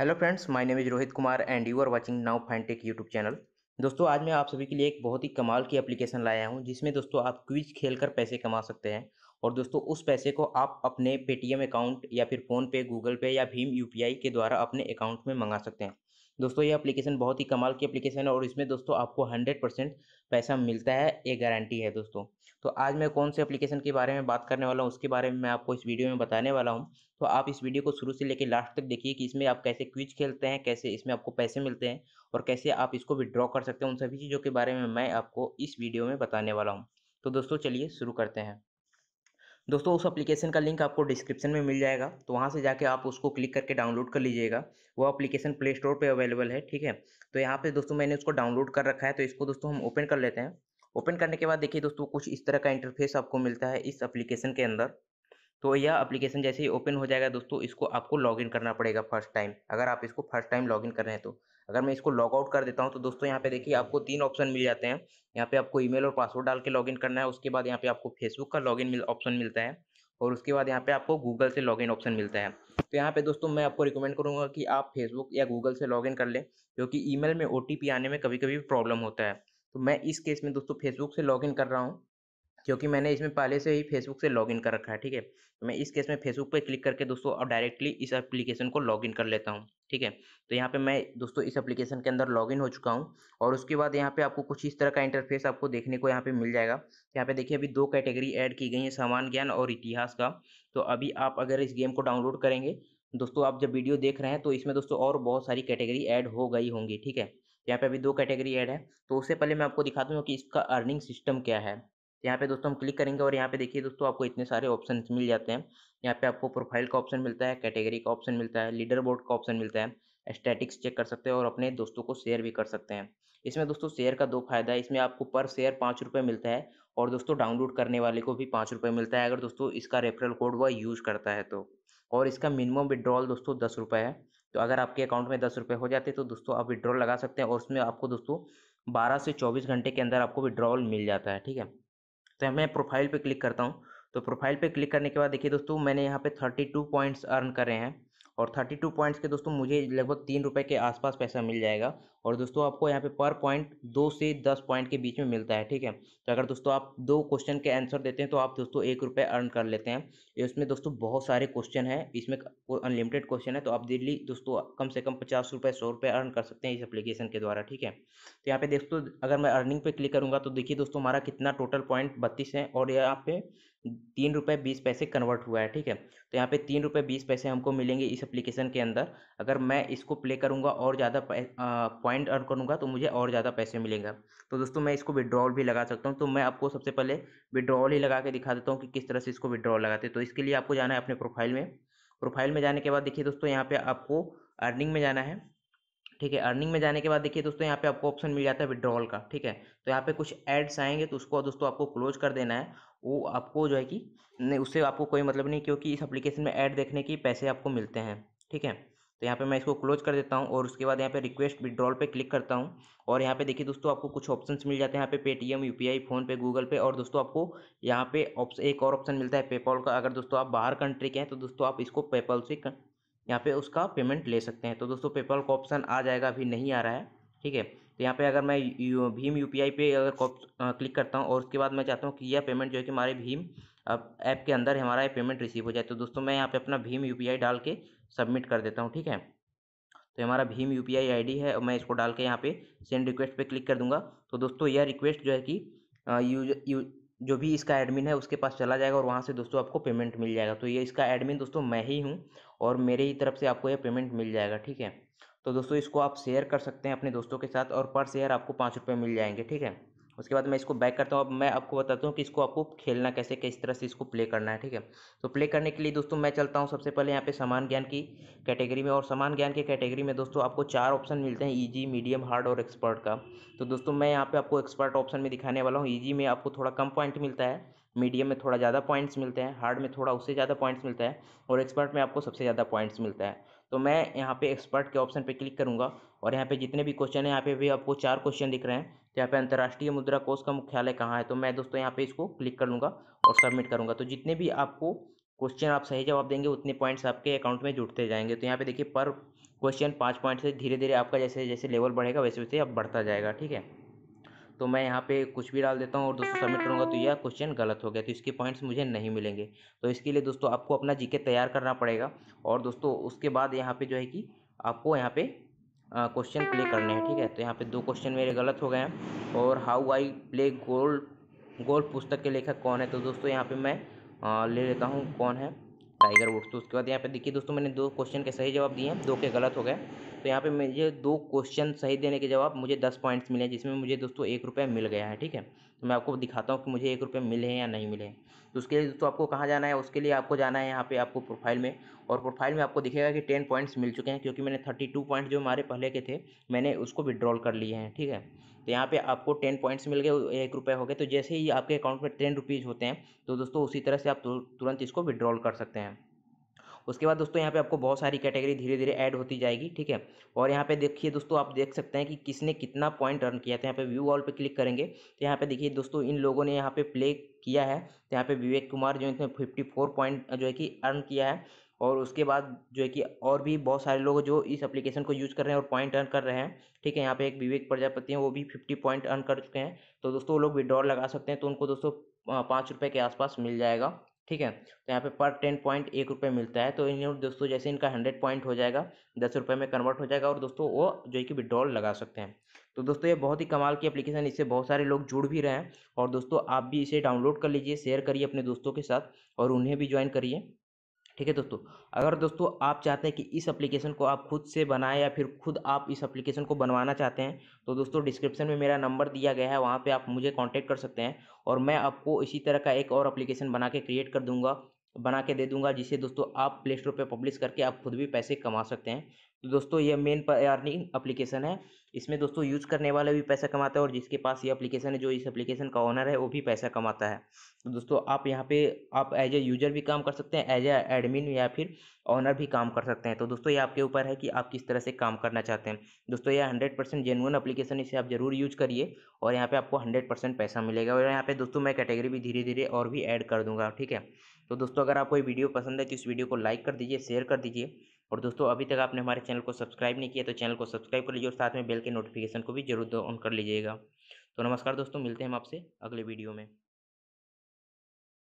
hello friends my name is Rohit Kumar and you are watching now Finetech YouTube channel दोस्तों आज मैं आप सभी के लिए एक बहुत ही कमाल की एप्लीकेशन लाया हूं जिसमें दोस्तों आप क्विज खेलकर पैसे कमा सकते हैं और दोस्तों उस पैसे को आप अपने पेटीएम अकाउंट या फिर फ़ोनपे गूगल पे या भीम यू के द्वारा अपने अकाउंट में मंगा सकते हैं दोस्तों ये एप्लीकेशन बहुत ही कमाल की एप्लीकेशन है और इसमें दोस्तों आपको हंड्रेड परसेंट पैसा मिलता है ये गारंटी है दोस्तों तो आज मैं कौन से एप्लीकेशन के बारे में बात करने वाला हूँ उसके बारे में मैं आपको इस वीडियो में बताने वाला हूँ तो आप इस वीडियो को शुरू से लेकर लास्ट तक देखिए कि इसमें आप कैसे क्विज खेलते हैं कैसे इसमें आपको पैसे मिलते हैं और कैसे आप इसको विड्रॉ कर सकते हैं उन सभी चीज़ों के बारे में मैं आपको इस वीडियो में बताने वाला हूँ तो दोस्तों चलिए शुरू करते हैं दोस्तों उस एप्लीकेशन का लिंक आपको डिस्क्रिप्शन में मिल जाएगा तो वहाँ से जाके आप उसको क्लिक करके डाउनलोड कर लीजिएगा वो एप्लीकेशन प्ले स्टोर पर अवेलेबल है ठीक है तो यहाँ पे दोस्तों मैंने उसको डाउनलोड कर रखा है तो इसको दोस्तों हम ओपन कर लेते हैं ओपन करने के बाद देखिए दोस्तों कुछ इस तरह का इंटरफेस आपको मिलता है इस एप्लीकेशन के अंदर तो यह एप्लीकेशन जैसे ही ओपन हो जाएगा दोस्तों इसको आपको लॉगिन करना पड़ेगा फर्स्ट टाइम अगर आप इसको फर्स्ट टाइम लॉगिन कर रहे हैं तो अगर मैं इसको लॉग आउट कर देता हूं तो दोस्तों यहाँ पे देखिए आपको तीन ऑप्शन मिल जाते हैं यहाँ पे आपको ईमेल और पासवर्ड डाल के लॉगिन करना है उसके बाद यहाँ पे आपको फेसबुक का लॉगिन मिल, ऑप्शन मिलता है और उसके बाद यहाँ पे आपको गूगल से लॉगिन ऑप्शन मिलता है तो यहाँ पे दोस्तों मैं आपको रिकमेंड करूँगा कि आप फेसबुक या गूगल से लॉगिन कर लें क्योंकि ई में ओ आने में कभी कभी प्रॉब्लम होता है तो मैं इस केस में दोस्तों फेसबुक से लॉगिन कर रहा हूँ क्योंकि मैंने इसमें पहले से ही फेसबुक से लॉगिन कर रखा है ठीक है तो मैं इस केस में फेसबुक पे क्लिक करके दोस्तों अब डायरेक्टली इस एप्लीकेशन को लॉगिन कर लेता हूँ ठीक है तो यहाँ पे मैं दोस्तों इस एप्लीकेशन के अंदर लॉगिन हो चुका हूँ और उसके बाद यहाँ पे आपको कुछ इस तरह का इंटरफेस आपको देखने को यहाँ पे मिल जाएगा यहाँ पे देखिए अभी दो कैटेगरी ऐड की गई है सामान ज्ञान और इतिहास का तो अभी आप अगर इस गेम को डाउनलोड करेंगे दोस्तों आप जब वीडियो देख रहे हैं तो इसमें दोस्तों और बहुत सारी कैटेगरी ऐड हो गई होंगी ठीक है यहाँ पे अभी दो कैटेगरी ऐड है तो उससे पहले मैं आपको दिखा हूँ कि इसका अर्निंग सिस्टम क्या है यहाँ पे दोस्तों हम क्लिक करेंगे और यहाँ पे देखिए दोस्तों आपको इतने सारे ऑप्शन मिल जाते हैं यहाँ पे आपको प्रोफाइल का ऑप्शन मिलता है कैटेगरी का ऑप्शन मिलता है लीडर बोर्ड का ऑप्शन मिलता है स्टैटिक्स चेक कर सकते हैं और अपने दोस्तों को शेयर भी कर सकते हैं इसमें दोस्तों शेयर का दो फायदा है इसमें आपको पर शेयर पाँच रुपये मिलता है और दोस्तों डाउनलोड करने वाले को भी पाँच रुपये मिलता है अगर दोस्तों इसका रेफरल कोड वह यूज़ करता है तो और इसका मिनिमम विड्रॉल दोस्तों दस रुपये है तो अगर आपके अकाउंट में दस रुपये हो जाते तो दोस्तों आप विड्रॉल लगा सकते हैं और उसमें आपको दोस्तों बारह से चौबीस घंटे के अंदर आपको विड्रॉल मिल जाता है ठीक है तो मैं प्रोफाइल पे क्लिक करता हूँ तो प्रोफाइल पे क्लिक करने के बाद देखिए दोस्तों मैंने यहाँ पे थर्टी टू पॉइंट्स अर्न करे हैं और थर्टी टू पॉइंट्स के दोस्तों मुझे लगभग तीन रुपये के आसपास पैसा मिल जाएगा और दोस्तों आपको यहाँ पे पर पॉइंट दो से दस पॉइंट के बीच में मिलता है ठीक है तो अगर दोस्तों आप दो क्वेश्चन के आंसर देते हैं तो आप दोस्तों एक रुपये अर्न कर लेते हैं इसमें दोस्तों बहुत सारे क्वेश्चन हैं इसमें अनलिमिटेड क्वेश्चन है तो आप डेली दोस्तों कम से कम पचास रुपये सौ रुपये अर्न कर सकते हैं इस अप्लीकेशन के द्वारा ठीक है तो यहाँ पे दोस्तों अगर मैं अर्निंग पे क्लिक करूँगा तो देखिए दोस्तों हमारा कितना टोटल पॉइंट बत्तीस है और यहाँ पे तीन रुपये बीस पैसे कन्वर्ट हुआ है ठीक है तो यहाँ पे तीन रुपये बीस पैसे हमको मिलेंगे इस एप्लीकेशन के अंदर अगर मैं इसको प्ले करूँगा और ज़्यादा पॉइंट अर्न करूँगा तो मुझे और ज़्यादा पैसे मिलेंगे तो दोस्तों मैं इसको विड्रॉल भी लगा सकता हूँ तो मैं आपको सबसे पहले विड्रॉल ही लगा के दिखा देता हूँ कि किस तरह से इसको विड्रॉल लगाते हैं तो इसके लिए आपको जाना है अपने प्रोफाइल में प्रोफाइल में जाने के बाद देखिए दोस्तों यहाँ पर आपको अर्निंग में जाना है ठीक है अर्निंग में जाने के बाद देखिए दोस्तों यहाँ पे आपको ऑप्शन मिल जाता है विड्रॉल का ठीक है तो यहाँ पे कुछ एड्स आएंगे तो उसको दोस्तों आपको क्लोज कर देना है वो आपको जो है कि उससे आपको कोई मतलब नहीं क्योंकि इस अप्लीकेशन में ऐड देखने के पैसे आपको मिलते हैं ठीक है तो यहाँ पे मैं इसको क्लोज कर देता हूँ और उसके बाद यहाँ पे रिक्वेस्ट विड्रॉल पे क्लिक करता हूँ और यहाँ पे देखिए दोस्तों आपको कुछ ऑप्शंस मिल जाते हैं यहाँ पे Paytm UPI PhonePe Google pay और दोस्तों आपको यहाँ पे एक और ऑप्शन मिलता है पेपॉल का अगर दोस्तों आप बाहर कंट्री के हैं तो दोस्तों आप इसको पेपॉल से यहाँ पे उसका पेमेंट ले सकते हैं तो दोस्तों पेपल का ऑप्शन आ जाएगा अभी नहीं आ रहा है ठीक है तो यहाँ पे अगर मैं यू, भीम यू पे अगर क्लिक करता हूँ और उसके बाद मैं चाहता हूँ कि यह पेमेंट जो है कि हमारे भीम ऐप के अंदर हमारा ये पेमेंट रिसीव हो जाए तो दोस्तों मैं यहाँ पे अपना भीम यू डाल के सबमिट कर देता हूँ ठीक है तो हमारा भीम यू पी है और मैं इसको डाल के यहाँ पे सेंड रिक्वेस्ट पर क्लिक कर दूँगा तो दोस्तों यह रिक्वेस्ट जो है कि यूज यू जो भी इसका एडमिन है उसके पास चला जाएगा और वहाँ से दोस्तों आपको पेमेंट मिल जाएगा तो ये इसका एडमिन दोस्तों मैं ही हूँ और मेरे ही तरफ से आपको यह पेमेंट मिल जाएगा ठीक है तो दोस्तों इसको आप शेयर कर सकते हैं अपने दोस्तों के साथ और पर शेयर आपको पाँच रुपये मिल जाएंगे ठीक है उसके बाद मैं इसको बैक करता हूँ अब मैं आपको बताता हूँ कि इसको आपको खेलना कैसे किस तरह से इसको प्ले करना है ठीक है तो प्ले करने के लिए दोस्तों मैं चलता हूँ सबसे पहले यहाँ पे समान ज्ञान की कैटेगरी में और समान ज्ञान की कैटेगरी में दोस्तों आपको चार ऑप्शन मिलते हैं ईजी मीडियम हार्ड और एक्सपर्ट का तो दोस्तों मैं यहाँ पर आपको एक्सपर्ट ऑप्शन में दिखाने वाला हूँ ईजी में आपको थोड़ा कम पॉइंट मिलता है मीडियम में थोड़ा ज़्यादा पॉइंट्स मिलते हैं हार्ड में थोड़ा उससे ज़्यादा पॉइंट्स मिलता है और एक्सपर्ट में आपको सबसे ज़्यादा पॉइंट्स मिलता है तो मैं यहाँ पे एक्सपर्ट के ऑप्शन पे क्लिक करूँगा और यहाँ पे जितने भी क्वेश्चन है यहाँ पे भी आपको चार क्वेश्चन दिख रहे हैं तो यहाँ पे अंतर्राष्ट्रीय मुद्रा कोष का मुख्यालय कहाँ है तो मैं दोस्तों यहाँ पे इसको क्लिक कर लूँगा और सबमिट करूँगा तो जितने भी आपको क्वेश्चन आप सही जवाब देंगे उतने पॉइंट्स आपके अकाउंट में जुड़ते जाएंगे तो यहाँ पर देखिए पर क्वेश्चन पाँच पॉइंट से धीरे धीरे आपका जैसे जैसे लेवल बढ़ेगा वैसे वैसे आप बढ़ता जाएगा ठीक है तो मैं यहाँ पे कुछ भी डाल देता हूँ और दोस्तों सबमिट करूँगा तो यह क्वेश्चन गलत हो गया तो इसके पॉइंट्स मुझे नहीं मिलेंगे तो इसके लिए दोस्तों आपको अपना जीके तैयार करना पड़ेगा और दोस्तों उसके बाद यहाँ पे जो है कि आपको यहाँ पे क्वेश्चन प्ले करने हैं ठीक है तो यहाँ पे दो क्वेश्चन मेरे गलत हो गए हैं और how I play gold gold पुस्तक के लेखक कौन है तो दोस्तों यहाँ पर मैं आ, ले लेता हूँ कौन है टाइगर वुड्स तो उसके बाद यहाँ पे देखिए दोस्तों मैंने दो क्वेश्चन के सही जवाब दिए हैं दो के गलत हो गए तो यहाँ पे मुझे दो क्वेश्चन सही देने के जवाब मुझे दस पॉइंट्स मिले जिसमें मुझे दोस्तों एक रुपया मिल गया है ठीक है तो मैं आपको दिखाता हूँ कि मुझे एक रुपये मिले हैं या नहीं मिले हैं तो उसके लिए तो आपको कहाँ जाना है उसके लिए आपको जाना है यहाँ पे आपको प्रोफाइल में और प्रोफाइल में आपको दिखेगा कि टेन पॉइंट्स मिल चुके हैं क्योंकि मैंने थर्टी टू पॉइंट जो हमारे पहले के थे मैंने उसको विड्रॉल कर लिए हैं ठीक है तो यहाँ पे आपको टेन पॉइंट्स मिल गए एक रुपये हो गए तो जैसे ही आपके अकाउंट में टेन रुपीज़ होते हैं तो दोस्तों उसी तरह से आप तुरंत इसको विड्रॉल कर सकते हैं उसके बाद दोस्तों यहाँ पे आपको बहुत सारी कैटेगरी धीरे धीरे ऐड होती जाएगी ठीक है और यहाँ पे देखिए दोस्तों आप देख सकते हैं कि किसने कितना पॉइंट अर्न किया था यहाँ पे व्यू ऑल पे क्लिक करेंगे तो यहाँ पे देखिए दोस्तों इन लोगों ने यहाँ पे प्ले किया है तो यहाँ पे विवेक कुमार जो है फिफ्टी फोर पॉइंट जो है कि अर्न किया है और उसके बाद जो है कि और भी बहुत सारे लोग जो इस एप्लीकेशन को यूज़ कर रहे हैं और पॉइंट अर्न कर रहे हैं ठीक है यहाँ पे एक विवेक प्रजापति हैं वो भी फिफ्टी पॉइंट अर्न कर चुके हैं तो दोस्तों वो लोग विड्रॉल लगा सकते हैं तो उनको दोस्तों पाँच रुपये के आसपास मिल जाएगा ठीक है तो यहाँ पे पर टेन पॉइंट एक रुपये मिलता है तो इन दोस्तों जैसे इनका हंड्रेड पॉइंट हो जाएगा दस रुपये में कन्वर्ट हो जाएगा और दोस्तों वो जो है कि विड्रॉल लगा सकते हैं तो दोस्तों ये बहुत ही कमाल की एप्लीकेशन इससे बहुत सारे लोग जुड़ भी रहे हैं और दोस्तों आप भी इसे डाउनलोड कर लीजिए शेयर करिए अपने दोस्तों के साथ और उन्हें भी ज्वाइन करिए ठीक है दोस्तों अगर दोस्तों आप चाहते हैं कि इस एप्लीकेशन को आप खुद से बनाएं या फिर खुद आप इस एप्लीकेशन को बनवाना चाहते हैं तो दोस्तों डिस्क्रिप्शन में मेरा नंबर दिया गया है वहाँ पर आप मुझे कॉन्टेक्ट कर सकते हैं और मैं आपको इसी तरह का एक और अप्लीकेशन बना के क्रिएट कर दूँगा बना के दे दूंगा जिसे दोस्तों आप प्ले स्टोर पर पब्लिश करके आप खुद भी पैसे कमा सकते हैं तो दोस्तों ये मेन अर्निंग एप्लीकेशन है इसमें दोस्तों यूज करने वाला भी पैसा कमाता है और जिसके पास ये एप्लीकेशन है जो इस एप्लीकेशन का ऑनर है वो भी पैसा कमाता है तो दोस्तों आप यहाँ पे आप एज ए यूजर भी काम कर सकते हैं एज ए एडमिन या फिर ऑनर भी काम कर सकते हैं तो दोस्तों ये आपके ऊपर है कि आप किस तरह से काम करना चाहते हैं दोस्तों ये हंड्रेड परसेंट जेनुअन अप्लीकेशन इसे आप जरूर यूज करिए और यहाँ पर आपको हंड्रेड परसेंट पैसा मिलेगा और यहाँ पर दोस्तों मैं कैटेगरी भी धीरे धीरे और भी ऐड कर दूंगा ठीक है तो दोस्तों अगर आपको ये वीडियो पसंद है तो इस वीडियो को लाइक कर दीजिए शेयर कर दीजिए और दोस्तों अभी तक आपने हमारे चैनल को सब्सक्राइब नहीं किया तो चैनल को सब्सक्राइब कर लीजिए और साथ में बेल के नोटिफिकेशन को भी जरूर ऑन कर लीजिएगा तो नमस्कार दोस्तों मिलते हैं हम आपसे अगले वीडियो में